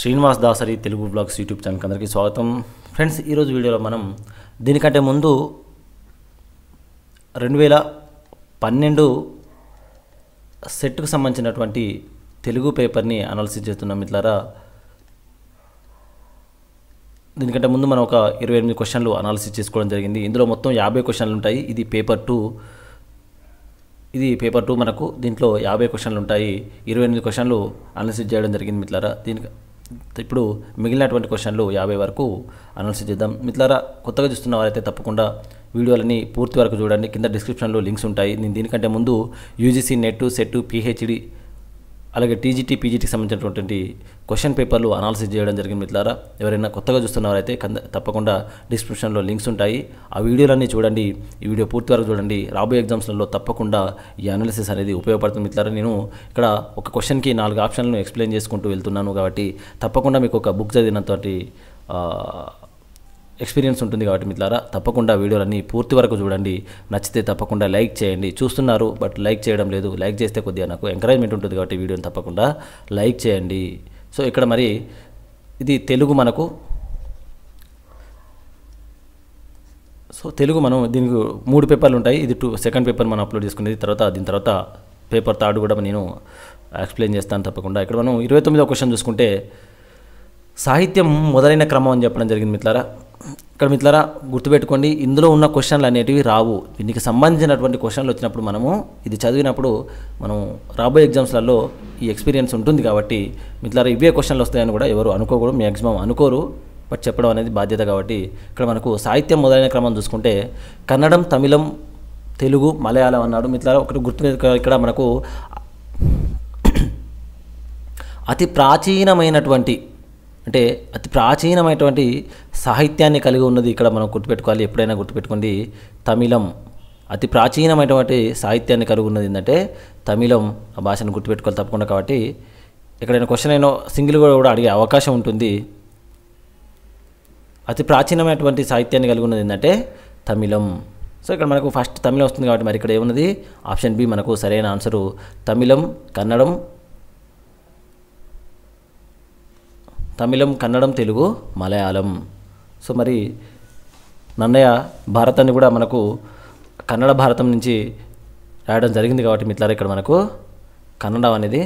Srinivas Dasari Telugu blogs YouTube ఛానల్కి అందరికీ స్వాగతం ఫ్రెండ్స్ ఈరోజు వీడియోలో మనం దీనికంటే ముందు రెండు వేల పన్నెండు సెట్కు సంబంధించినటువంటి తెలుగు పేపర్ని అనాలిసిస్ చేస్తున్నాం మిత్రులారా దీనికంటే ముందు మనం ఒక ఇరవై ఎనిమిది క్వశ్చన్లు అనాలిసిస్ చేసుకోవడం జరిగింది ఇందులో మొత్తం యాభై క్వశ్చన్లు ఉంటాయి ఇది పేపర్ టూ ఇది పేపర్ టూ మనకు దీంట్లో యాభై క్వశ్చన్లు ఉంటాయి ఇరవై ఎనిమిది క్వశ్చన్లు అనాలిసిస్ చేయడం జరిగింది మిత్రులారా దీనికి ఇప్పుడు మిగిలినటువంటి క్వశ్చన్లు యాభై వరకు అనౌన్స్ చేద్దాం మిత్రులారా కొత్తగా చూస్తున్న వారైతే తప్పకుండా వీడియోలని పూర్తి వరకు చూడండి కింద డిస్క్రిప్షన్లో లింక్స్ ఉంటాయి నేను దీనికంటే ముందు యూజీసీ నెట్ సెట్ పిహెచ్డి అలాగే టీజీటీ పీజీటీకి సంబంధించినటువంటి క్వశ్చన్ పేపర్లు అనాలిసిస్ చేయడం జరిగింది మిత్రులారా ఎవరైనా కొత్తగా చూస్తున్నవారైతే తప్పకుండా డిస్క్రిప్షన్లో లింక్స్ ఉంటాయి ఆ వీడియోలన్నీ చూడండి ఈ వీడియో పూర్తి వరకు చూడండి రాబోయే ఎగ్జామ్స్లలో తప్పకుండా ఈ అనాలిసిస్ అనేది ఉపయోగపడుతుంది మిత్రులారా నేను ఇక్కడ ఒక క్వశ్చన్కి నాలుగు ఆప్షన్లను ఎక్స్ప్లెయిన్ చేసుకుంటూ వెళ్తున్నాను కాబట్టి తప్పకుండా మీకు ఒక బుక్ చదివినంతటి ఎక్స్పీరియన్స్ ఉంటుంది కాబట్టి మిత్రులారా తప్పకుండా వీడియోలన్నీ పూర్తి వరకు చూడండి నచ్చితే తప్పకుండా లైక్ చేయండి చూస్తున్నారు బట్ లైక్ చేయడం లేదు లైక్ చేస్తే కొద్దిగా నాకు ఎంకరేజ్మెంట్ ఉంటుంది కాబట్టి వీడియోని తప్పకుండా లైక్ చేయండి సో ఇక్కడ మరి ఇది తెలుగు మనకు సో తెలుగు మనం దీనికి మూడు పేపర్లు ఉంటాయి ఇది టూ సెకండ్ పేపర్ మనం అప్లోడ్ చేసుకునేది తర్వాత దీని తర్వాత పేపర్ థర్డ్ కూడా నేను ఎక్స్ప్లెయిన్ చేస్తాను తప్పకుండా ఇక్కడ మనం ఇరవై తొమ్మిదో క్వశ్చన్ చూసుకుంటే సాహిత్యం మొదలైన క్రమం అని చెప్పడం జరిగింది మిత్రులారా ఇక్కడ మిత్రులారా గుర్తుపెట్టుకోండి ఇందులో ఉన్న క్వశ్చన్లు అనేటివి రావు దీనికి సంబంధించినటువంటి క్వశ్చన్లు వచ్చినప్పుడు మనము ఇది చదివినప్పుడు మనం రాబోయే ఎగ్జామ్స్లలో ఈ ఎక్స్పీరియన్స్ ఉంటుంది కాబట్టి మిత్రులారా ఇవే క్వశ్చన్లు వస్తాయని కూడా ఎవరు అనుకోకూడదు మ్యాక్సిమం అనుకోరు బట్ చెప్పడం అనేది బాధ్యత కాబట్టి ఇక్కడ మనకు సాహిత్యం మొదలైన క్రమం చూసుకుంటే కన్నడం తమిళం తెలుగు మలయాళం అన్నాడు మిత్రులారా ఒకటి గుర్తు ఇక్కడ మనకు అతి ప్రాచీనమైనటువంటి అంటే అతి ప్రాచీనమైనటువంటి సాహిత్యాన్ని కలిగి ఉన్నది ఇక్కడ మనం గుర్తుపెట్టుకోవాలి ఎప్పుడైనా గుర్తుపెట్టుకోండి తమిళం అతి ప్రాచీనమైనటువంటి సాహిత్యాన్ని కలిగి ఉన్నది ఏంటంటే తమిళం ఆ భాషను గుర్తుపెట్టుకోవాలి తప్పకుండా కాబట్టి ఎక్కడైనా క్వశ్చన్ అయినో సింగిల్ కూడా కూడా అడిగే అవకాశం ఉంటుంది అతి ప్రాచీనమైనటువంటి సాహిత్యాన్ని కలిగి ఉన్నది ఏంటంటే తమిళం సో ఇక్కడ మనకు ఫస్ట్ తమిళం వస్తుంది కాబట్టి మరి ఇక్కడ ఏమున్నది ఆప్షన్ బి మనకు సరైన ఆన్సరు తమిళం కన్నడం తమిళం కన్నడం తెలుగు మలయాళం సో మరి నన్నయ్య భారతాన్ని కూడా మనకు కన్నడ భారతం నుంచి రాయడం జరిగింది కాబట్టి మిత్రులారా ఇక్కడ మనకు కన్నడం అనేది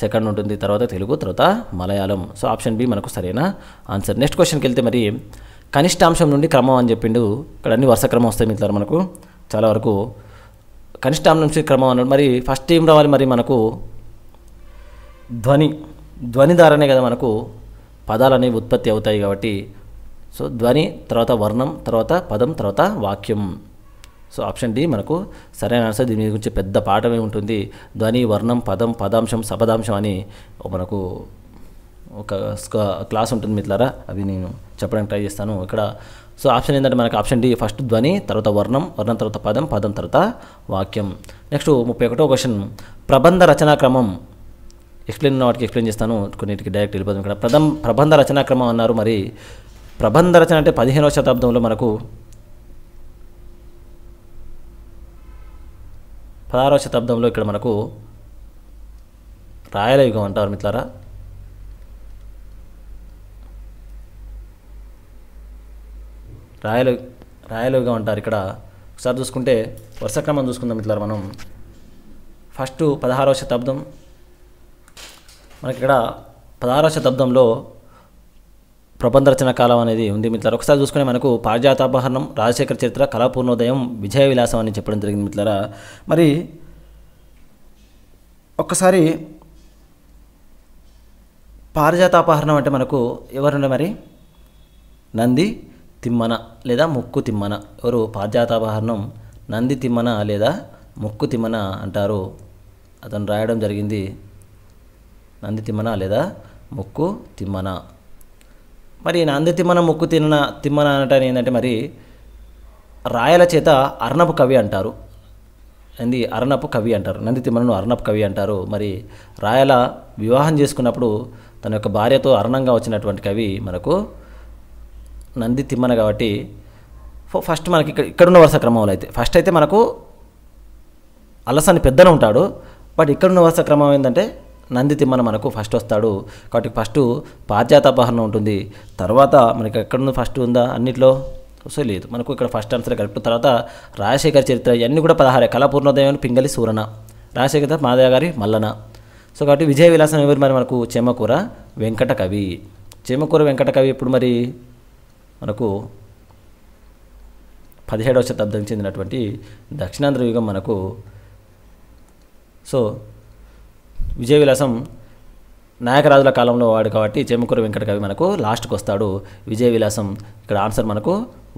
సెకండ్ ఉంటుంది తర్వాత తెలుగు తర్వాత మలయాళం సో ఆప్షన్ బి మనకు సరైన ఆన్సర్ నెక్స్ట్ క్వశ్చన్కి వెళ్తే మరి కనిష్టాంశం నుండి క్రమం అని చెప్పిండు ఇక్కడ అన్ని వరుస క్రమం వస్తాయి మిత్రులారు మనకు చాలా వరకు కనిష్టాంశం నుంచి క్రమం అన్నాడు మరి ఫస్ట్ ఏం రావాలి మరి మనకు ధ్వని ధ్వని ద్వారానే కదా మనకు పదాలు అనేవి ఉత్పత్తి అవుతాయి కాబట్టి సో ధ్వని తర్వాత వర్ణం తర్వాత పదం తర్వాత వాక్యం సో ఆప్షన్ డి మనకు సరైన ఆన్సర్ దీని గురించి పెద్ద పాఠమే ఉంటుంది ధ్వని వర్ణం పదం పదాంశం సపదాంశం అని మనకు ఒక క్లాస్ ఉంటుంది మిత్రులారా అవి నేను చెప్పడానికి ట్రై చేస్తాను ఇక్కడ సో ఆప్షన్ ఏంటంటే మనకు ఆప్షన్ డి ఫస్ట్ ధ్వని తర్వాత వర్ణం వర్ణం తర్వాత పదం పదం తర్వాత వాక్యం నెక్స్ట్ ముప్పై ఒకటో క్వశ్చన్ ప్రబంధ రచనా క్రమం ఎక్స్ప్లెయిన్ ఉన్న వాటికి ఎక్స్ప్లెయిన్ చేస్తాను కొన్నిటికి డైరెక్ట్ వెళ్ళిపోతాం ఇక్కడ ప్రథమ ప్రబంధ రచనా క్రమం అన్నారు మరి ప్రబంధ రచన అంటే పదిహేనవ శతాబ్దంలో మనకు పదహారవ శతాబ్దంలో ఇక్కడ మనకు రాయల యుగం అంటారు మిత్రులారా రాయలు యుగం ఉంటారు ఇక్కడ ఒకసారి చూసుకుంటే వరుసక్రమం చూసుకుందాం ఇట్లా మనం ఫస్ట్ పదహారవ శతాబ్దం మనకి ఇక్కడ పదహారవ శతాబ్దంలో ప్రబంధ రచన కాలం అనేది ఉంది మిత్రులారా ఒకసారి చూసుకునే మనకు పారిజాతాపహరణం రాజశేఖర చరిత్ర కళాపూర్ణోదయం విజయ విలాసం అని చెప్పడం జరిగింది మిత్రులారా మరి ఒక్కసారి పారిజాతాపహరణం అంటే మనకు ఎవరుండే మరి నంది తిమ్మన లేదా ముక్కు తిమ్మన ఎవరు పారిజాతాపహరణం నంది తిమ్మన లేదా ముక్కు తిమ్మన అంటారు అతను రాయడం జరిగింది నంది తిమ్మన లేదా ముక్కు తిమ్మన మరి నంది తిమ్మన ముక్కు తిన్న తిమ్మన అనటాన్ని ఏంటంటే మరి రాయల చేత అర్ణపు కవి అంటారు అంది అర్ణపు కవి అంటారు నంది తిమ్మనను అర్ణపు కవి అంటారు మరి రాయల వివాహం చేసుకున్నప్పుడు తన యొక్క భార్యతో అర్ణంగా వచ్చినటువంటి కవి మనకు నంది తిమ్మన కాబట్టి ఫస్ట్ మనకి ఇక్కడ ఇక్కడున్న వరుస క్రమంలో అయితే ఫస్ట్ అయితే మనకు అలసని పెద్దన ఉంటాడు బట్ ఇక్కడున్న వరుస క్రమం ఏంటంటే నంది తిమ్మన మనకు ఫస్ట్ వస్తాడు కాబట్టి ఫస్ట్ పాశ్చాత్తాపహరణ ఉంటుంది తర్వాత మనకి ఎక్కడ ఫస్ట్ ఉందా అన్నిట్లో సో లేదు మనకు ఇక్కడ ఫస్ట్ ఆన్సర్ కరెక్ట్ తర్వాత రాజశేఖర చరిత్ర ఇవన్నీ కూడా పదహారే కళాపూర్ణోదయం పింగళి సూరణ రాజశేఖర మాదయ్య గారి మల్లన సో కాబట్టి విజయ విలాసం ఎవరు మరి మనకు చేమకూర వెంకట కవి చేమకూర వెంకట కవి ఇప్పుడు మరి మనకు పదిహేడవ శతాబ్దం చెందినటువంటి దక్షిణాంధ్ర యుగం మనకు సో విజయవిలాసం నాయకరాజుల కాలంలో వాడు కాబట్టి చెమకూర వెంకట కవి మనకు లాస్ట్కి వస్తాడు విజయ విలాసం ఇక్కడ ఆన్సర్ మనకు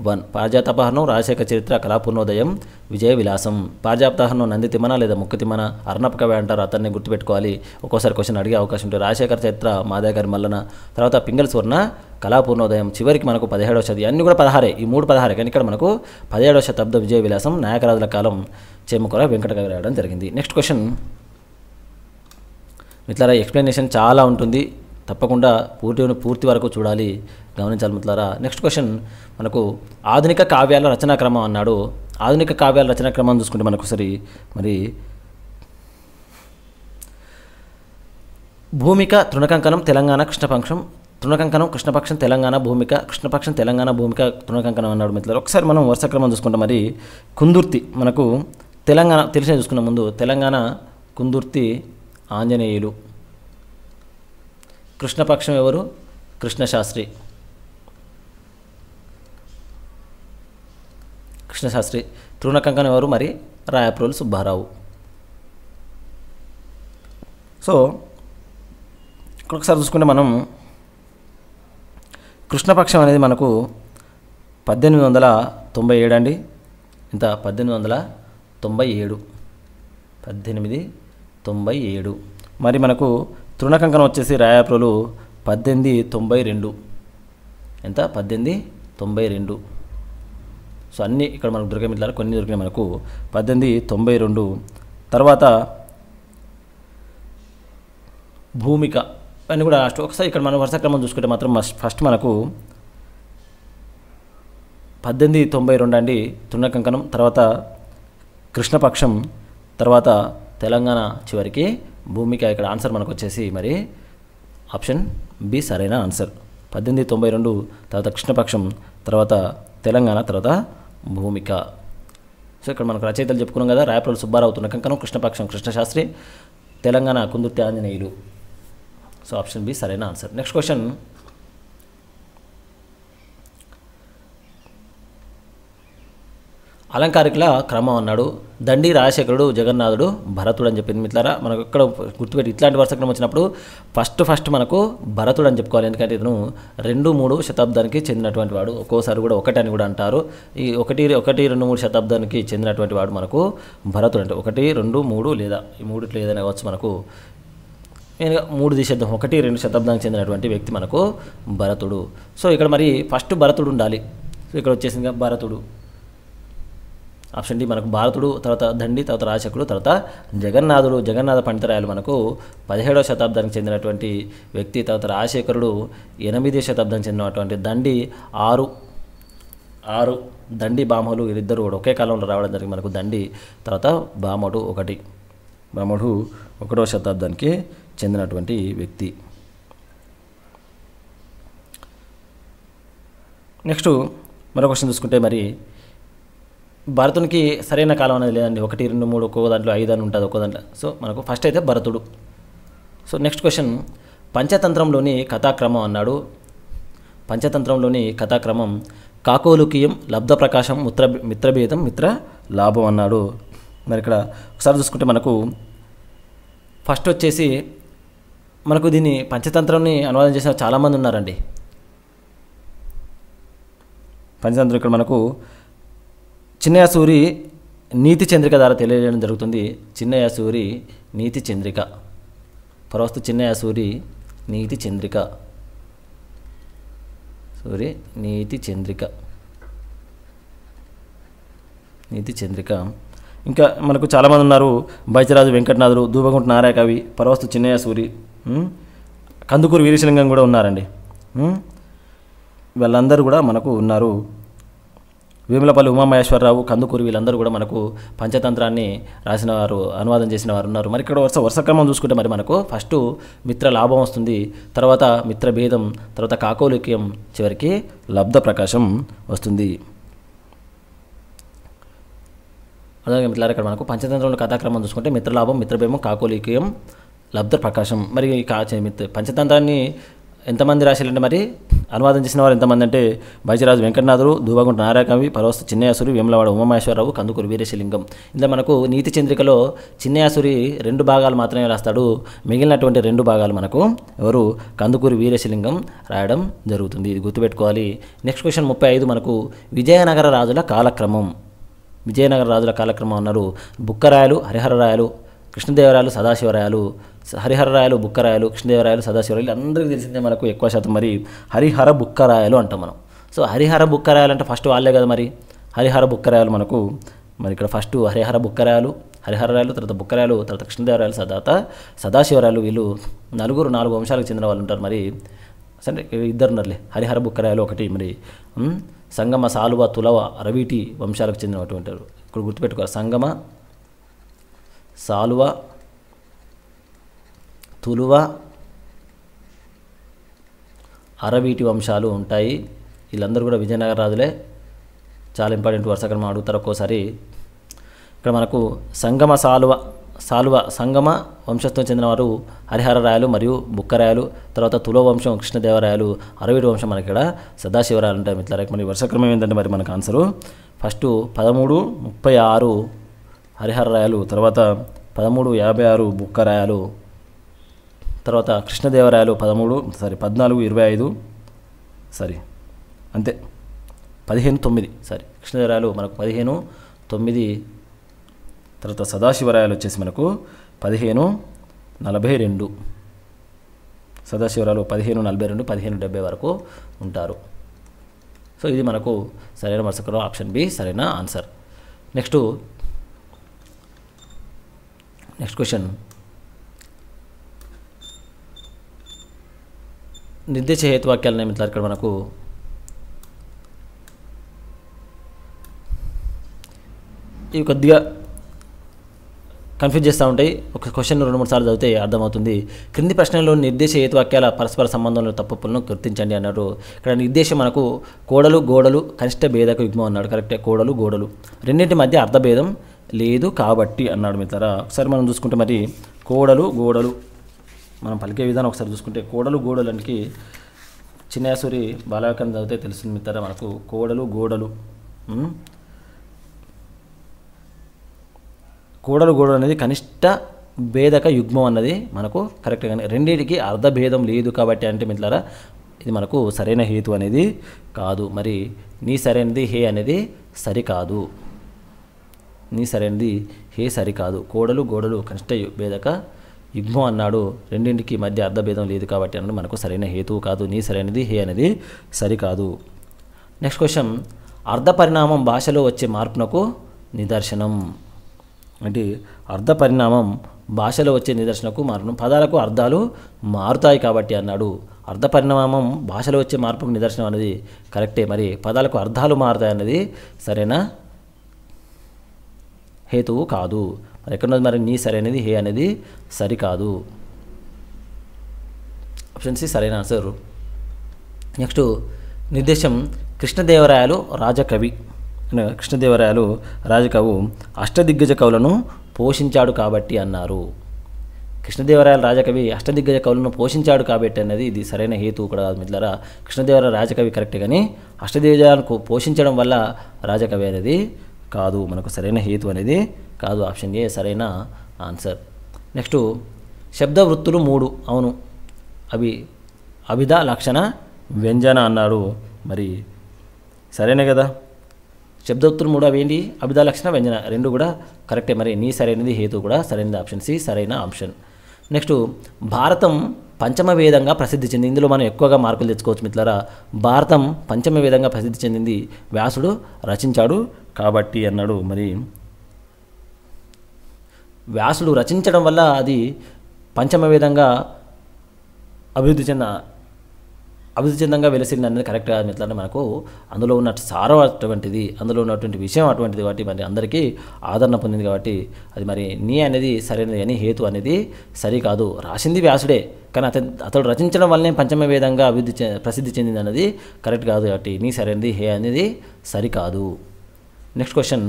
వన్ పారిజాతపహరణం రాజశేఖర చరిత్ర కళాపూర్ణోదయం విజయ విలాసం పారిజాతపహరణం నంది తిమన లేదా ముక్కు తిమన అర్ణప కవి అంటారు అతన్ని గుర్తుపెట్టుకోవాలి ఒక్కోసారి క్వశ్చన్ అడిగే అవకాశం ఉంటుంది రాజశేఖర చరిత్ర మాదే గారి మల్లన తర్వాత పింగల్ స్వర్ణ కళాపూర్ణోదయం చివరికి మనకు పదిహేడవ శతాబ్దం అన్నీ కూడా పదహారే ఈ మూడు పదహారే కానీ ఇక్కడ మనకు పదిహేడవ శతాబ్దం విజయ విలాసం నాయకరాజుల కాలం చేమకుర వెంకట కవి రాయడం జరిగింది నెక్స్ట్ క్వశ్చన్ మిత్రులారా ఎక్స్ప్లెనేషన్ చాలా ఉంటుంది తప్పకుండా పూర్తి పూర్తి వరకు చూడాలి గమనించాలి మిత్రులారా నెక్స్ట్ క్వశ్చన్ మనకు ఆధునిక కావ్యాల రచనా క్రమం అన్నాడు ఆధునిక కావ్యాల రచనా క్రమం చూసుకుంటే మనకు సరి మరి భూమిక తృణకంకణం తెలంగాణ కృష్ణపక్షం తృణకంకణం కృష్ణపక్షం తెలంగాణ భూమిక కృష్ణపక్షం తెలంగాణ భూమిక తృణకంకణం అన్నాడు మిత్రులు ఒకసారి మనం వరుస క్రమం చూసుకుంటాం మరి కుందుర్తి మనకు తెలంగాణ తెలిసే చూసుకున్న ముందు తెలంగాణ కుందుర్తి ఆంజనేయులు కృష్ణపక్షం ఎవరు కృష్ణశాస్త్రి కృష్ణశాస్త్రి తృణకంకణం ఎవరు మరి రాయప్రోలు సుబ్బారావు సో ఒకసారి చూసుకుంటే మనం కృష్ణపక్షం అనేది మనకు పద్దెనిమిది వందల తొంభై ఏడు అండి ఇంత పద్దెనిమిది వందల తొంభై ఏడు పద్దెనిమిది తొంభై ఏడు మరి మనకు తృణకంకణం వచ్చేసి రాయాపురలు పద్దెనిమిది తొంభై రెండు ఎంత పద్దెనిమిది తొంభై రెండు సో అన్నీ ఇక్కడ మనకు దొరికే మిట్లాలు కొన్ని దొరికినాయి మనకు పద్దెనిమిది తొంభై రెండు తర్వాత భూమిక అని కూడా లాస్ట్ ఒకసారి ఇక్కడ మనం వరుస క్రమం చూసుకుంటే మాత్రం ఫస్ట్ మనకు పద్దెనిమిది తొంభై రెండు అండి తృణకంకణం తర్వాత కృష్ణపక్షం తర్వాత తెలంగాణ చివరికి భూమిక ఇక్కడ ఆన్సర్ మనకు వచ్చేసి మరి ఆప్షన్ బి సరైన ఆన్సర్ పద్దెనిమిది తొంభై రెండు తర్వాత కృష్ణపక్షం తర్వాత తెలంగాణ తర్వాత భూమిక సో ఇక్కడ మనకు రచయితలు చెప్పుకున్నాం కదా రాయపల్లి సుబ్బారావు తునకంకనం Krishnapaksham Krishnasastri Telangana Kundurthi Anjaneyulu so option B సరైన ఆన్సర్ నెక్స్ట్ క్వశ్చన్ అలంకారికుల క్రమం అన్నాడు దండి రాజశేఖరుడు జగన్నాథుడు భరతుడు అని చెప్పింది మిత్రులారా మనకు ఇక్కడ గుర్తుపెట్టి ఇట్లాంటి క్రమం వచ్చినప్పుడు ఫస్ట్ ఫస్ట్ మనకు భరతుడు అని చెప్పుకోవాలి ఎందుకంటే ఇతను రెండు మూడు శతాబ్దానికి చెందినటువంటి వాడు ఒక్కోసారి కూడా ఒకటి అని కూడా అంటారు ఈ ఒకటి ఒకటి రెండు మూడు శతాబ్దానికి చెందినటువంటి వాడు మనకు భరతుడు అంటే ఒకటి రెండు మూడు లేదా ఈ మూడు ఏదైనా కావచ్చు మనకు మూడు తీసేద్దాం ఒకటి రెండు శతాబ్దానికి చెందినటువంటి వ్యక్తి మనకు భరతుడు సో ఇక్కడ మరి ఫస్ట్ భరతుడు ఉండాలి సో ఇక్కడ వచ్చేసిందిగా భరతుడు ఆప్షన్ డి మనకు భారతుడు తర్వాత దండి తర్వాత రాశకుడు తర్వాత జగన్నాథుడు జగన్నాథ పండితరాయలు మనకు పదిహేడవ శతాబ్దానికి చెందినటువంటి వ్యక్తి తర్వాత రాజశేఖరుడు ఎనిమిదవ శతాబ్దానికి చెందినటువంటి దండి ఆరు ఆరు దండి బామలు వీరిద్దరు కూడా ఒకే కాలంలో రావడం జరిగింది మనకు దండి తర్వాత బామడు ఒకటి బామడు ఒకటవ శతాబ్దానికి చెందినటువంటి వ్యక్తి నెక్స్ట్ మరో క్వశ్చన్ చూసుకుంటే మరి భరతునికి సరైన కాలం అనేది లేదండి ఒకటి రెండు మూడు ఒక్కో దాంట్లో ఐదు అని ఉంటుంది ఒక్కో దాంట్లో సో మనకు ఫస్ట్ అయితే భరతుడు సో నెక్స్ట్ క్వశ్చన్ పంచతంత్రంలోని కథాక్రమం అన్నాడు పంచతంత్రంలోని కథాక్రమం కాకోలుకీయం లబ్ధ ప్రకాశం మిత్ర మిత్రభేదం మిత్ర లాభం అన్నాడు మరి ఇక్కడ ఒకసారి చూసుకుంటే మనకు ఫస్ట్ వచ్చేసి మనకు దీన్ని పంచతంత్రంని అనువాదం చేసిన చాలామంది ఉన్నారండి పంచతంత్రం ఇక్కడ మనకు చిన్నయ్య సూరి నీతి చంద్రిక ద్వారా తెలియజేయడం జరుగుతుంది చిన్నయ్య సూరి నీతి చంద్రిక పరవస్తు చిన్నయ సూరి నీతి చంద్రిక సూరి నీతి చంద్రిక నీతి చంద్రిక ఇంకా మనకు చాలామంది ఉన్నారు బైచరాజు వెంకటనాథుడు దూబగుంట నారాయకవి కవి పరవస్తు చిన్నయ్య సూరి కందుకూరు వీరేశలింగం కూడా ఉన్నారండి వాళ్ళందరూ కూడా మనకు ఉన్నారు వేములపల్లి ఉమామహేశ్వరరావు కందుకూరి వీళ్ళందరూ కూడా మనకు పంచతంత్రాన్ని రాసిన వారు అనువాదం చేసిన వారు ఉన్నారు మరి ఇక్కడ వరుస వరుస క్రమం చూసుకుంటే మరి మనకు ఫస్ట్ మిత్ర లాభం వస్తుంది తర్వాత మిత్ర భేదం తర్వాత కాకోలిక్యం చివరికి లబ్ధ ప్రకాశం వస్తుంది అలాగే మిత్రులారా ఇక్కడ మనకు పంచతంత్రంలో కథాక్రమం చూసుకుంటే మిత్రలాభం మిత్రభేమం కాకోలిక్యం లబ్ధ ప్రకాశం మరి కా పంచతంత్రాన్ని ఎంతమంది రాశారు అంటే మరి అనువాదం చేసిన వారు ఎంతమంది అంటే బైజరాజు వెంకటనాథుడు దూబాగుంట నారాయణకవి పరవస్తు చిన్నయాసురి వేమలవాడ ఉమామహేశ్వరరావు కందుకూరు వీరేశలింగం ఇందులో మనకు నీతి చంద్రికలో చిన్నయాసురి రెండు భాగాలు మాత్రమే రాస్తాడు మిగిలినటువంటి రెండు భాగాలు మనకు ఎవరు కందుకూరు వీరేశలింగం రాయడం జరుగుతుంది ఇది గుర్తుపెట్టుకోవాలి నెక్స్ట్ క్వశ్చన్ ముప్పై ఐదు మనకు విజయనగర రాజుల కాలక్రమం విజయనగర రాజుల కాలక్రమం అన్నారు బుక్కరాయలు హరిహరరాయలు కృష్ణదేవరాయలు సదాశివరాయలు హరిహరరాయలు బుక్కరాయలు కృష్ణదేవరాయలు సదాశివరాయలు అందరికీ తెలిసిందే మనకు ఎక్కువ శాతం మరి హరిహర బుక్కరాయలు అంటాం మనం సో హరిహర బుక్కరాయలు అంటే ఫస్ట్ వాళ్ళే కదా మరి హరిహర బుక్కరాయలు మనకు మరి ఇక్కడ ఫస్ట్ హరిహర బుక్కరాయలు హరిహరరాయలు తర్వాత బుక్కరాయలు తర్వాత కృష్ణదేవరాయలు సదాత సదాశివరాయలు వీళ్ళు నలుగురు నాలుగు వంశాలకు చెందిన వాళ్ళు ఉంటారు మరి సరే ఉన్నారులే హరిహర బుక్కరాయలు ఒకటి మరి సంగమ సాలువ తులవ రవీటి వంశాలకు చెందినటువంటి ఉంటారు ఇక్కడ గుర్తుపెట్టుకోవాలి సంగమ సాలువ తులువ అరబీటి వంశాలు ఉంటాయి వీళ్ళందరూ కూడా విజయనగర రాజులే చాలా ఇంపార్టెంట్ వరుస అడుగుతారు ఒక్కోసారి ఇక్కడ మనకు సంగమ సాలువ సాలువ సంగమ వంశస్థం చెందినవారు హరిహర రాయలు మరియు బుక్కరాయలు తర్వాత తులో వంశం కృష్ణదేవరాయలు అరవీటి వంశం మనకి ఇక్కడ సదాశివరాయలు ఉంటాయి మిత్రులారా మరి వర్షక్రమం ఏంటంటే మరి మనకు ఆన్సరు ఫస్ట్ పదమూడు ముప్పై ఆరు హరిహర రాయలు తర్వాత పదమూడు యాభై ఆరు బుక్కరాయలు తర్వాత కృష్ణదేవరాయలు పదమూడు సారీ పద్నాలుగు ఇరవై ఐదు సారీ అంతే పదిహేను తొమ్మిది సారీ కృష్ణదేవరాయలు మనకు పదిహేను తొమ్మిది తర్వాత సదాశివరాయలు వచ్చేసి మనకు పదిహేను నలభై రెండు సదాశివరాలు పదిహేను నలభై రెండు పదిహేను డెబ్బై వరకు ఉంటారు సో ఇది మనకు సరైన మరుసకరం ఆప్షన్ బి సరైన ఆన్సర్ నెక్స్ట్ నెక్స్ట్ క్వశ్చన్ నిర్దేశ హేతువాక్యాలు నియమిస్తారు ఇక్కడ మనకు ఇవి కొద్దిగా కన్ఫ్యూజ్ చేస్తూ ఉంటాయి ఒక క్వశ్చన్ రెండు మూడు సార్లు చదివితే అర్థమవుతుంది క్రింది ప్రశ్నలో నిర్దేశ హేతువాక్యాల పరస్పర సంబంధంలో తప్పులను గుర్తించండి అన్నారు ఇక్కడ నిర్దేశం మనకు కోడలు గోడలు కనిష్ట భేదక యుగ్మం అన్నాడు కరెక్టే కోడలు గోడలు రెండింటి మధ్య అర్థభేదం లేదు కాబట్టి అన్నాడు మిత్ర ఒకసారి మనం చూసుకుంటే మరి కోడలు గోడలు మనం పలికే విధానం ఒకసారి చూసుకుంటే కోడలు గోడలనికి చిన్నయాసూరి బాలాకం చదివితే తెలుస్తుంది మిత్ర మనకు కోడలు గోడలు కోడలు గోడలు అనేది కనిష్ట భేదక యుగ్మం అన్నది మనకు కరెక్ట్గా రెండింటికి అర్ధభేదం లేదు కాబట్టి అంటే మిత్రులారా ఇది మనకు సరైన హేతు అనేది కాదు మరి నీ సరైనది హే అనేది సరికాదు నీ సరైనది హే సరికాదు కోడలు గోడలు కనిష్ట భేదక యుగ్మం అన్నాడు రెండింటికి మధ్య అర్థభేదం లేదు కాబట్టి అన్నది మనకు సరైన హేతువు కాదు నీ సరైనది హే అనేది సరికాదు నెక్స్ట్ క్వశ్చన్ అర్ధ పరిణామం భాషలో వచ్చే మార్పునకు నిదర్శనం అంటే అర్ధ పరిణామం భాషలో వచ్చే నిదర్శనకు మార్పు పదాలకు అర్థాలు మారుతాయి కాబట్టి అన్నాడు అర్ధ పరిణామం భాషలో వచ్చే మార్పుకు నిదర్శనం అనేది కరెక్టే మరి పదాలకు అర్థాలు మారుతాయి అన్నది సరైన హేతువు కాదు ఎక్కడ ఎక్కడున్నది మరి నీ సరైనది హే అనేది సరికాదు ఆప్షన్ సి సరైన ఆన్సర్ నెక్స్ట్ నిర్దేశం కృష్ణదేవరాయలు రాజకవి కృష్ణదేవరాయలు రాజకవు అష్టదిగ్గజ కవులను పోషించాడు కాబట్టి అన్నారు కృష్ణదేవరాయల రాజకవి అష్టదిగ్గజ కవులను పోషించాడు కాబట్టి అనేది ఇది సరైన హేతు కూడా కాదు మిత్రులారా కృష్ణదేవరాయ రాజకవి కరెక్ట్ కానీ అష్టదిగ్గజాలను పోషించడం వల్ల రాజకవి అనేది కాదు మనకు సరైన హేతు అనేది కాదు ఆప్షన్ ఏ సరైన ఆన్సర్ నెక్స్ట్ శబ్ద వృత్తులు మూడు అవును అవి అవిధ లక్షణ వ్యంజన అన్నారు మరి సరేనే కదా శబ్దవృత్తులు మూడు ఏంటి అభిధా లక్షణ వ్యంజన రెండు కూడా కరెక్టే మరి నీ సరైనది హేతు కూడా సరైనది ఆప్షన్ సి సరైన ఆప్షన్ నెక్స్ట్ భారతం పంచమ వేదంగా ప్రసిద్ధి చెందింది ఇందులో మనం ఎక్కువగా మార్కులు తెచ్చుకోవచ్చు మిత్రులారా భారతం పంచమ వేదంగా ప్రసిద్ధి చెందింది వ్యాసుడు రచించాడు కాబట్టి అన్నాడు మరి వ్యాసుడు రచించడం వల్ల అది పంచమ విధంగా అభివృద్ధి చెంద అభివృద్ధి చెందంగా వెలసిల్లింది అనేది కరెక్ట్గా ఎట్లంటే మనకు అందులో ఉన్న సారం అటువంటిది అందులో ఉన్నటువంటి విషయం అటువంటిది కాబట్టి మరి అందరికీ ఆదరణ పొందింది కాబట్టి అది మరి నీ అనేది సరైనది అని హేతు అనేది సరికాదు రాసింది వ్యాసుడే కానీ అతను అతడు రచించడం వల్లనే పంచమ వేదంగా అభివృద్ధి ప్రసిద్ధి చెందింది అనేది కరెక్ట్ కాదు కాబట్టి నీ సరైనది హే అనేది సరికాదు నెక్స్ట్ క్వశ్చన్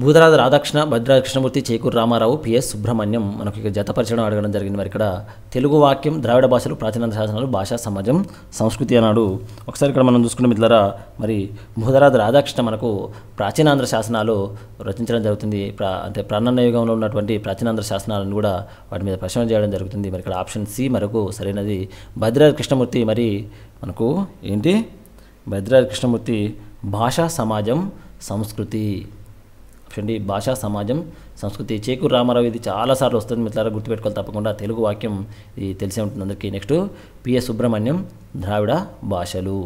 భూతరాజ రాధాకృష్ణ భద్రా కృష్ణమూర్తి చేకూరు రామారావు పిఎస్ సుబ్రహ్మణ్యం మనకు ఇక్కడ జతపరచడం అడగడం జరిగింది మరి ఇక్కడ తెలుగు వాక్యం ద్రావిడ భాషలు ప్రాచీన శాసనాలు భాషా సమాజం సంస్కృతి అన్నాడు ఒకసారి ఇక్కడ మనం చూసుకున్న మిత్రులరా మరి భూతరాజ రాధాకృష్ణ మనకు ప్రాచీనాంధ్ర శాసనాలు రచించడం జరుగుతుంది ప్రా అంటే ప్రాణన్న యుగంలో ఉన్నటువంటి ప్రాచీనాంధ్ర శాసనాలను కూడా వాటి మీద ప్రశ్న చేయడం జరుగుతుంది మరి ఇక్కడ ఆప్షన్ సి మనకు సరైనది భద్రాజ కృష్ణమూర్తి మరి మనకు ఏంటి భద్రాజ కృష్ణమూర్తి భాషా సమాజం సంస్కృతి చూడండి భాషా సమాజం సంస్కృతి చేకూరు రామారావు ఇది చాలాసార్లు వస్తుంది మిత్రులారా గుర్తుపెట్టుకోవాలి తప్పకుండా తెలుగు వాక్యం ఇది తెలిసే ఉంటుంది అందరికీ నెక్స్ట్ పిఎస్ సుబ్రహ్మణ్యం ద్రావిడ భాషలు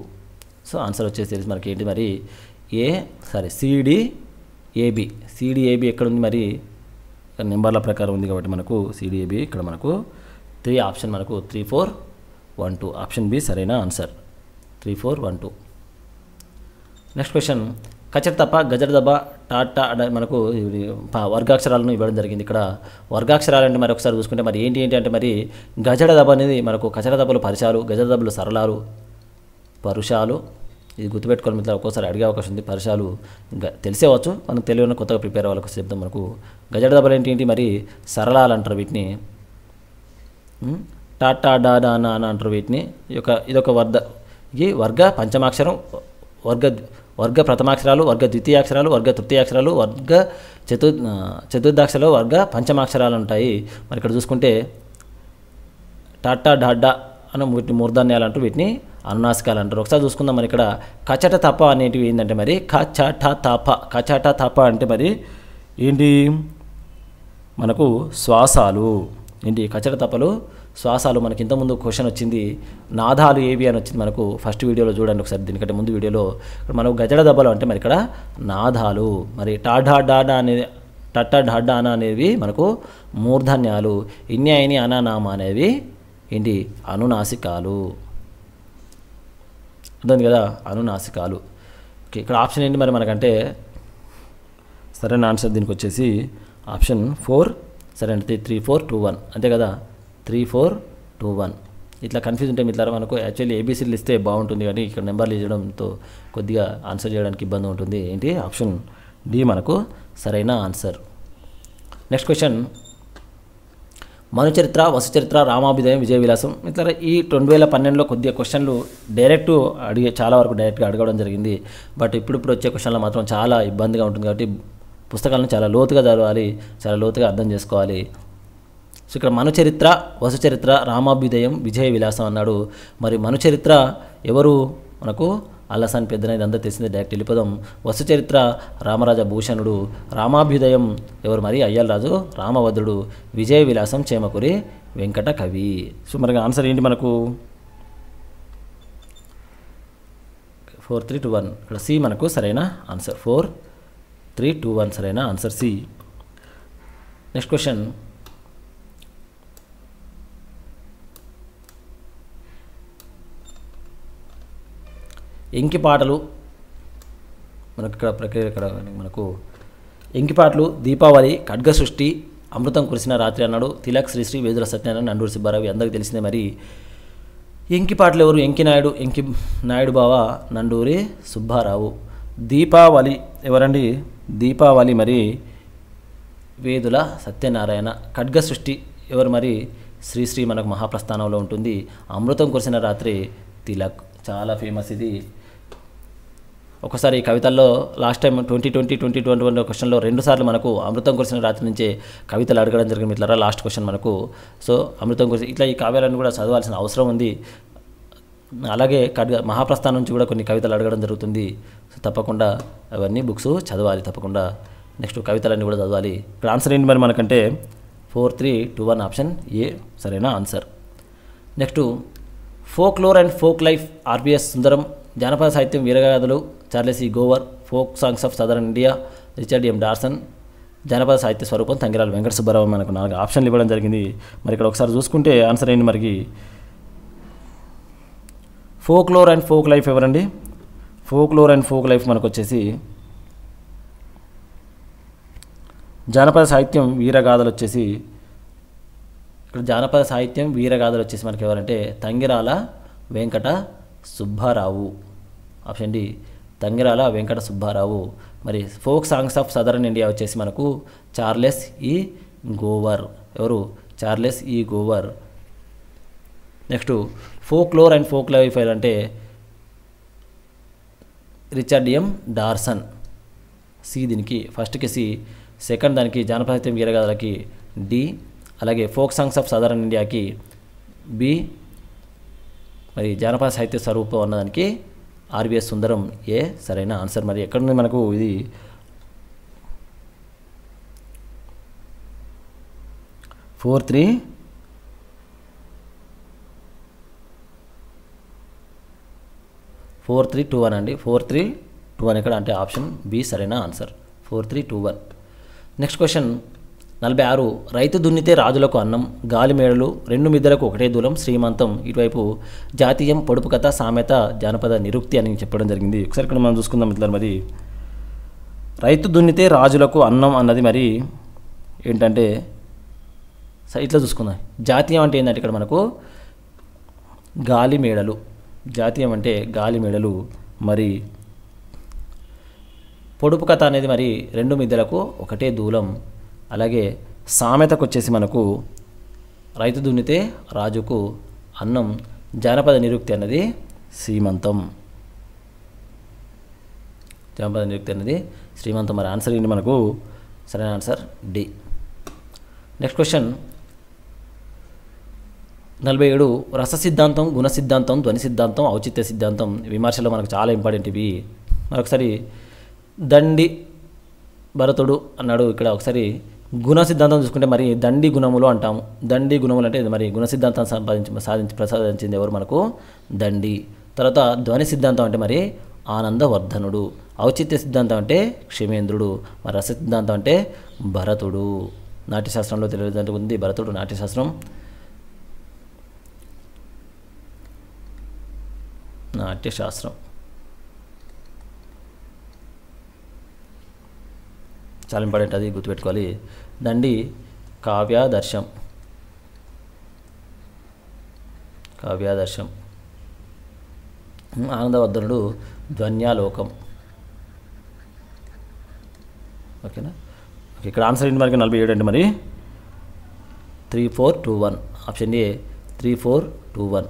సో ఆన్సర్ వచ్చేసి తెలుసు మనకి ఏంటి మరి A sorry CD AB AB ఎక్కడ ఉంది మరి నెంబర్ల ప్రకారం ఉంది కాబట్టి మనకు ఏబి ఇక్కడ మనకు త్రీ ఆప్షన్ మనకు three four one two option B సరైన answer three four one two next question కచర్ తప్ప గజర్ దబ్బ టాట మనకు వర్గాక్షరాలను ఇవ్వడం జరిగింది ఇక్కడ వర్గాక్షరాలంటే మరి ఒకసారి చూసుకుంటే మరి ఏంటి ఏంటి అంటే మరి గజడ దబ అనేది మనకు కచడ దబలు పరిశాలు గజడ దబ్బలు సరళాలు పరుషాలు ఇది గుర్తుపెట్టుకోవాలి మిత్రులు ఒక్కోసారి అడిగే అవకాశం ఉంది పరిశాలు తెలిసేవచ్చు మనకు తెలియని కొత్తగా ప్రిపేర్ ఒకసారి చెప్తాం మనకు గజడ దెబ్బలు ఏంటి మరి సరళాలు అంటారు వీటిని టాటా డాడా డా అంటారు వీటిని యొక్క ఇదొక వర్గ ఈ వర్గ పంచమాక్షరం వర్గ వర్గ ప్రథమాక్షరాలు వర్గ ద్వితీయాక్షరాలు వర్గ తృతీయాక్షరాలు వర్గ చతు చతుర్థాక్షరాలు వర్గ పంచమాక్షరాలు ఉంటాయి మరి ఇక్కడ చూసుకుంటే టాటా డాడ్డా అని వీటిని మూర్ధాన్యాలు అంటారు వీటిని అనునాసికాలు అంటారు ఒకసారి చూసుకుందాం మరి ఇక్కడ కచట తప అనేటివి ఏంటంటే మరి కచట తప కచట తప అంటే మరి ఏంటి మనకు శ్వాసాలు ఏంటి కచట తపలు శ్వాసాలు మనకి ఇంతకుముందు క్వశ్చన్ వచ్చింది నాదాలు ఏవి అని వచ్చింది మనకు ఫస్ట్ వీడియోలో చూడండి ఒకసారి దీనికంటే ముందు వీడియోలో మనకు గజడ దెబ్బలు అంటే మరి ఇక్కడ నాదాలు మరి టాఢా డాడా అనే టట్ట ఢడ్డా అన అనేవి మనకు మూర్ధన్యాలు ఇన్యాయని అనానామ అనేవి ఏంటి అనునాసికాలు అర్థం కదా అనునాసికాలు ఓకే ఇక్కడ ఆప్షన్ ఏంటి మరి మనకంటే సరైన ఆన్సర్ దీనికి వచ్చేసి ఆప్షన్ ఫోర్ సరే అంటే త్రీ ఫోర్ టూ వన్ అంతే కదా త్రీ ఫోర్ టూ వన్ ఇట్లా కన్ఫ్యూజ్ ఉంటే మిత్రులారా మనకు యాక్చువల్లీ ఏబీసీలు ఇస్తే బాగుంటుంది కానీ ఇక్కడ నెంబర్లు ఇవ్వడంతో కొద్దిగా ఆన్సర్ చేయడానికి ఇబ్బంది ఉంటుంది ఏంటి ఆప్షన్ డి మనకు సరైన answer next question Manucharitra Vasucharitra Ramabhyudayam Vijaya Vilasam ఇట్లా ఈ రెండు వేల పన్నెండులో కొద్దిగా క్వశ్చన్లు డైరెక్ట్ అడిగే చాలా వరకు డైరెక్ట్గా అడగడం జరిగింది బట్ ఇప్పుడు ఇప్పుడు వచ్చే క్వశ్చన్లు మాత్రం చాలా ఇబ్బందిగా ఉంటుంది కాబట్టి పుస్తకాలను చాలా లోతుగా చదవాలి చాలా లోతుగా అర్థం చేసుకోవాలి సో ఇక్కడ మనుచరిత్ర చరిత్ర రామాభ్యుదయం విజయ విలాసం అన్నాడు మరి మనుచరిత్ర ఎవరు మనకు అల్లసాని అనేది అందరూ తెలిసింది డైరెక్ట్ వెళ్ళిపోదాం చరిత్ర రామరాజ భూషణుడు రామాభ్యుదయం ఎవరు మరి అయ్యలరాజు రామభద్రుడు విజయ విలాసం చేమకురి వెంకట కవి సో మనకి ఆన్సర్ ఏంటి మనకు ఫోర్ త్రీ టూ వన్ ఇక్కడ సి మనకు సరైన answer four three two one సరైన answer C next question Yenki Patalu మనకు ఇక్కడ ప్రక్రియ ఇక్కడ మనకు పాటలు దీపావళి ఖడ్గ సృష్టి అమృతం కురిసిన రాత్రి అన్నాడు తిలక్ శ్రీశ్రీ వేదుల సత్యనారాయణ నండూరు సుబ్బారావు అందరికీ తెలిసిందే మరి పాటలు ఎవరు ఎంకి నాయుడు ఎంకి నాయుడు బావ నండూరి సుబ్బారావు దీపావళి ఎవరండి దీపావళి మరి వేదుల సత్యనారాయణ ఖడ్గ సృష్టి ఎవరు మరి శ్రీశ్రీ మనకు మహాప్రస్థానంలో ఉంటుంది అమృతం కురిసిన రాత్రి తిలక్ చాలా ఫేమస్ ఇది ఒకసారి ఈ కవితల్లో last time twenty twenty twenty twenty one క్వశ్చన్లో రెండుసార్లు మనకు అమృతం కురిసిన రాత్రి నుంచే కవితలు అడగడం జరిగింది ఇట్లా లాస్ట్ క్వశ్చన్ మనకు సో అమృతం కురిసి ఇట్లా ఈ కావ్యాలను కూడా చదవాల్సిన అవసరం ఉంది అలాగే కడ్గ మహాప్రస్థానం నుంచి కూడా కొన్ని కవితలు అడగడం జరుగుతుంది సో తప్పకుండా అవన్నీ బుక్స్ చదవాలి తప్పకుండా నెక్స్ట్ కవితలన్నీ కూడా చదవాలి ఇక్కడ ఆన్సర్ ఏంటి మరి మనకంటే four three two one option A సరైన answer next lore and folk life RBS Sundaram జానపద సాహిత్యం వీరగాథలు Charles E Gover folk songs of Southern India Richard M Dorson జానపద సాహిత్య స్వరూపం తంగిరాల వెంకట సుబ్బారావు మనకు నాలుగు ఆప్షన్లు ఇవ్వడం జరిగింది మరి ఇక్కడ ఒకసారి చూసుకుంటే ఆన్సర్ అయింది మరికి లోర్ అండ్ ఫోక్ లైఫ్ ఎవరండి folk lore and folk life మనకు వచ్చేసి జానపద సాహిత్యం వీరగాథలు వచ్చేసి ఇక్కడ జానపద సాహిత్యం వీరగాథలు వచ్చేసి మనకి ఎవరంటే తంగిరాల వెంకట సుబ్బారావు ఆప్షన్ డి తంగిరాల వెంకట సుబ్బారావు మరి folk songs of Southern India వచ్చేసి మనకు చార్లెస్ ఈ గోవర్ ఎవరు Charles E Gover next folk lore and folk life file అంటే రిచర్డ్ ఎం డార్సన్ సి దీనికి ఫస్ట్కి సి సెకండ్ దానికి జానపదాత్యం గీరగాథలకి డి అలాగే ఫోక్ సాంగ్స్ ఆఫ్ సదరన్ ఇండియాకి బి మరి జానపద సాహిత్య స్వరూపం అన్నదానికి ఆర్వీఎస్ సుందరం ఏ సరైన ఆన్సర్ మరి ఉంది మనకు ఇది four three four three two one అండి ఫోర్ త్రీ టూ వన్ ఎక్కడ అంటే ఆప్షన్ బి సరైన answer four three two one next question నలభై ఆరు రైతు దున్నితే రాజులకు అన్నం గాలి మేడలు రెండు మిద్దలకు ఒకటే దూలం శ్రీమంతం ఇటువైపు జాతీయం పొడుపు కథ సామెత జానపద నిరుక్తి అని చెప్పడం జరిగింది ఒకసారి ఇక్కడ మనం చూసుకుందాం మిత్రులు మరి రైతు దున్నితే రాజులకు అన్నం అన్నది మరి ఏంటంటే ఇట్లా చూసుకుందాం జాతీయం అంటే ఏంటంటే ఇక్కడ మనకు గాలి మేడలు జాతీయం అంటే గాలి మేడలు మరి పొడుపు కథ అనేది మరి రెండు మిద్దలకు ఒకటే దూలం అలాగే సామెతకు వచ్చేసి మనకు రైతు దున్నితే రాజుకు అన్నం జానపద నిరుక్తి అన్నది శ్రీమంతం జానపద నిరుక్తి అన్నది శ్రీమంతం మరి ఆన్సర్ ఏంటి మనకు సరైన ఆన్సర్ డి నెక్స్ట్ క్వశ్చన్ నలభై ఏడు రస సిద్ధాంతం గుణ సిద్ధాంతం ధ్వని సిద్ధాంతం ఔచిత్య సిద్ధాంతం విమర్శలో మనకు చాలా ఇంపార్టెంట్ ఇవి మరొకసారి దండి భరతుడు అన్నాడు ఇక్కడ ఒకసారి గుణ సిద్ధాంతం చూసుకుంటే మరి దండి గుణములు అంటాము దండి గుణములు అంటే మరి గుణ సిద్ధాంతం సంపాదించి సాధించి ప్రసాదించింది ఎవరు మనకు దండి తర్వాత ధ్వని సిద్ధాంతం అంటే మరి ఆనందవర్ధనుడు ఔచిత్య సిద్ధాంతం అంటే క్షేమేంద్రుడు మరి రస సిద్ధాంతం అంటే భరతుడు నాట్యశాస్త్రంలో తెలియదు ఉంది భరతుడు నాట్యశాస్త్రం నాట్యశాస్త్రం చాలా ఇంపార్టెంట్ అది గుర్తుపెట్టుకోవాలి దండి కావ్యాదర్శం కావ్యాదర్శం ఆనందవర్ధనుడు ధ్వన్యాలోకం ఓకేనా ఇక్కడ ఆన్సర్ ఏంటి మనకి నలభై ఏడు అండి మరి three four two one option A three four two one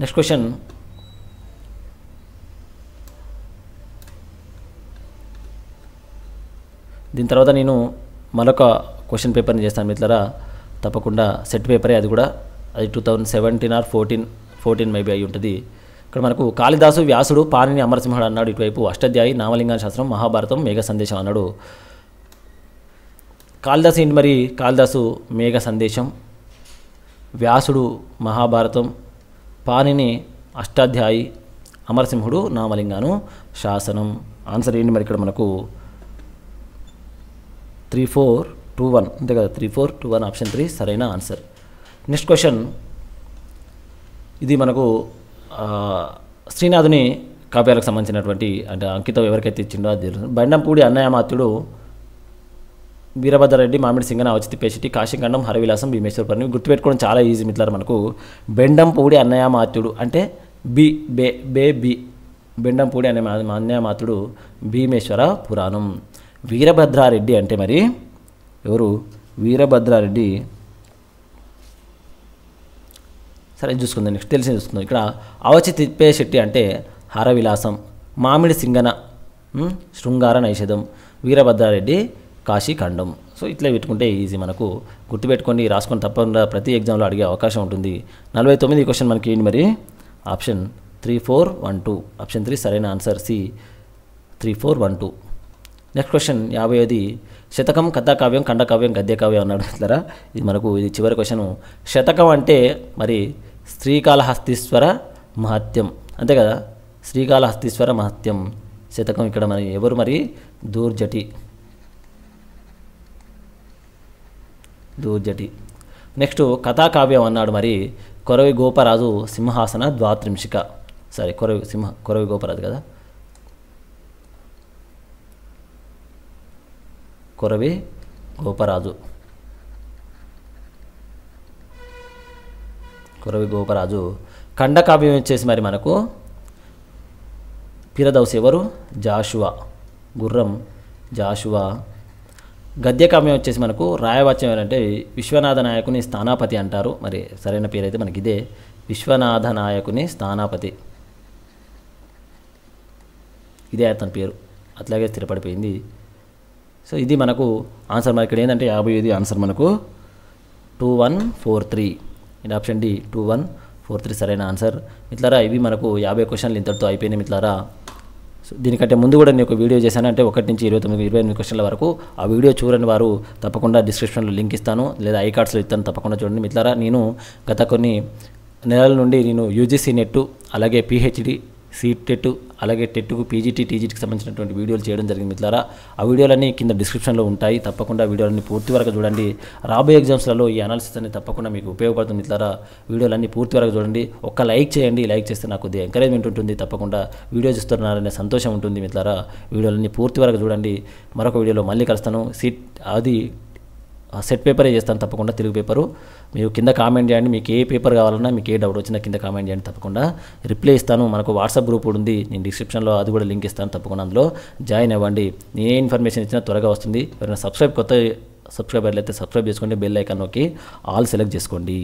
next question దీని తర్వాత నేను మరొక క్వశ్చన్ పేపర్ని చేస్తాను మిత్రులరా తప్పకుండా సెట్ పేపరే అది కూడా అది two thousand seventeen or fourteen fourteen maybe అయి ఉంటుంది ఇక్కడ మనకు కాళిదాసు వ్యాసుడు పాణిని అమరసింహుడు అన్నాడు ఇటువైపు అష్టాధ్యాయి నామలింగా శాస్త్రం మహాభారతం మేఘ సందేశం అన్నాడు కాళిదాసు ఏంటి మరి కాళిదాసు మేఘ సందేశం వ్యాసుడు మహాభారతం పాణిని అష్టాధ్యాయి అమరసింహుడు నామలింగాను శాసనం ఆన్సర్ ఏంటి మరి ఇక్కడ మనకు త్రీ ఫోర్ టూ వన్ అంతే కదా three four two one option three సరైన ఆన్సర్ నెక్స్ట్ క్వశ్చన్ ఇది మనకు శ్రీనాథుని కావ్యాలకు సంబంధించినటువంటి అంటే అంకితం ఎవరికైతే ఇచ్చిందో అది తెలుసు బండంపూడి అన్నయ్యమాత్యుడు వీరభద్రరెడ్డి మామిడి సింగన అవచితి పేషిటి కాశీఖండం హరవిలాసం భీమేశ్వరపర్ని గుర్తుపెట్టుకోవడం చాలా ఈజీ మిత్రులు మనకు బెండంపూడి అన్నయమాత్యుడు అంటే బి బే బే బి బెండంపూడి అనే అన్నయ్యమాతుడు భీమేశ్వర పురాణం వీరభద్రారెడ్డి అంటే మరి ఎవరు వీరభద్రారెడ్డి సరే చూసుకుందాం నెక్స్ట్ తెలిసి చూసుకుందాం ఇక్కడ అవచి తిప్పేశెట్టి అంటే హరవిలాసం మామిడి సింగన శృంగార నైషధం వీరభద్రారెడ్డి కాశీఖండం సో ఇట్లా పెట్టుకుంటే ఈజీ మనకు గుర్తుపెట్టుకొని రాసుకొని తప్పకుండా ప్రతి ఎగ్జామ్లో అడిగే అవకాశం ఉంటుంది నలభై తొమ్మిది క్వశ్చన్ మనకి ఏంటి మరి option three four one two option three సరైన answer C three four one two next question యాభై అది శతకం కథాకావ్యం ఖండకావ్యం గద్యకావ్యం అన్నాడు ఇట్లరా ఇది మనకు ఇది చివరి క్వశ్చను శతకం అంటే మరి శ్రీకాళహస్తీశ్వర మహత్యం అంతే కదా శ్రీకాళహస్తీశ్వర మహత్యం శతకం ఇక్కడ మరి ఎవరు మరి దూర్జటి దూర్జటి నెక్స్ట్ కథాకావ్యం అన్నాడు మరి కొరవి గోపరాజు సింహాసన ద్వాత్రింశిక సారీ కొరవి సింహ కొరవి గోపరాజు కదా కొరవి గోపరాజు కొరవి గోపరాజు ఖండకావ్యం వచ్చేసి మరి మనకు పిరదౌస్ ఎవరు జాషువా గుర్రం జాషువా గద్యకావ్యం వచ్చేసి మనకు రాయవాచ్యం ఏంటంటే విశ్వనాథ నాయకుని స్థానాపతి అంటారు మరి సరైన పేరు అయితే మనకి ఇదే విశ్వనాథ నాయకుని స్థానాపతి ఇదే అతని పేరు అట్లాగే స్థిరపడిపోయింది సో ఇది మనకు ఆన్సర్ మనకి ఇక్కడ ఏంటంటే యాభై ఐదు ఆన్సర్ మనకు టూ వన్ ఫోర్ త్రీ ఇది option D two one four three సరైన ఆన్సర్ మిట్లారా ఇవి మనకు యాభై క్వశ్చన్లు ఇంతటితో అయిపోయినాయి మిట్లారా సో దీనికంటే ముందు కూడా నేను ఒక వీడియో చేశాను అంటే ఒకటి నుంచి ఇరవై తొమ్మిది ఇరవై ఎనిమిది క్వశ్చన్ల వరకు ఆ వీడియో చూడని వారు తప్పకుండా డిస్క్రిప్షన్లో లింక్ ఇస్తాను లేదా ఐ కార్డ్స్లో ఇస్తాను తప్పకుండా చూడండి మిట్లారా నేను గత కొన్ని నెలల నుండి నేను యూజీసీ నెట్ అలాగే పిహెచ్డి సీట్ టెట్ అలాగే టెట్కు పీజీటీ టీజీటీకి సంబంధించినటువంటి వీడియోలు చేయడం జరిగింది మిత్రులారా ఆ వీడియోలన్నీ కింద డిస్క్రిప్షన్లో ఉంటాయి తప్పకుండా వీడియోలన్నీ పూర్తి వరకు చూడండి రాబోయే ఎగ్జామ్స్లలో ఈ అనాలిసిస్ అనేది తప్పకుండా మీకు ఉపయోగపడుతుంది మిత్రులారా వీడియోలన్నీ పూర్తి వరకు చూడండి ఒక్క లైక్ చేయండి లైక్ చేస్తే నాకు కొద్దిగా ఎంకరేజ్మెంట్ ఉంటుంది తప్పకుండా వీడియో చూస్తున్నారనే సంతోషం ఉంటుంది మిత్రులారా వీడియోలన్నీ పూర్తి వరకు చూడండి మరొక వీడియోలో మళ్ళీ కలుస్తాను సీట్ అది సెట్ పేపరే చేస్తాను తప్పకుండా తెలుగు పేపరు మీరు కింద కామెంట్ చేయండి మీకు ఏ పేపర్ కావాలన్నా మీకు ఏ డౌట్ వచ్చినా కింద కామెంట్ చేయండి తప్పకుండా రిప్లై ఇస్తాను మనకు వాట్సాప్ గ్రూప్ ఉంది నేను డిస్క్రిప్షన్లో అది కూడా లింక్ ఇస్తాను తప్పకుండా అందులో జాయిన్ అవ్వండి నేనే ఇన్ఫర్మేషన్ ఇచ్చినా త్వరగా వస్తుంది ఎవరైనా సబ్స్క్రైబ్ కొత్త సబ్స్క్రైబర్లు అయితే సబ్స్క్రైబ్ చేసుకోండి బెల్ ఐకాన్ నొక్కి ఆల్ సెలెక్ట్ చేసుకోండి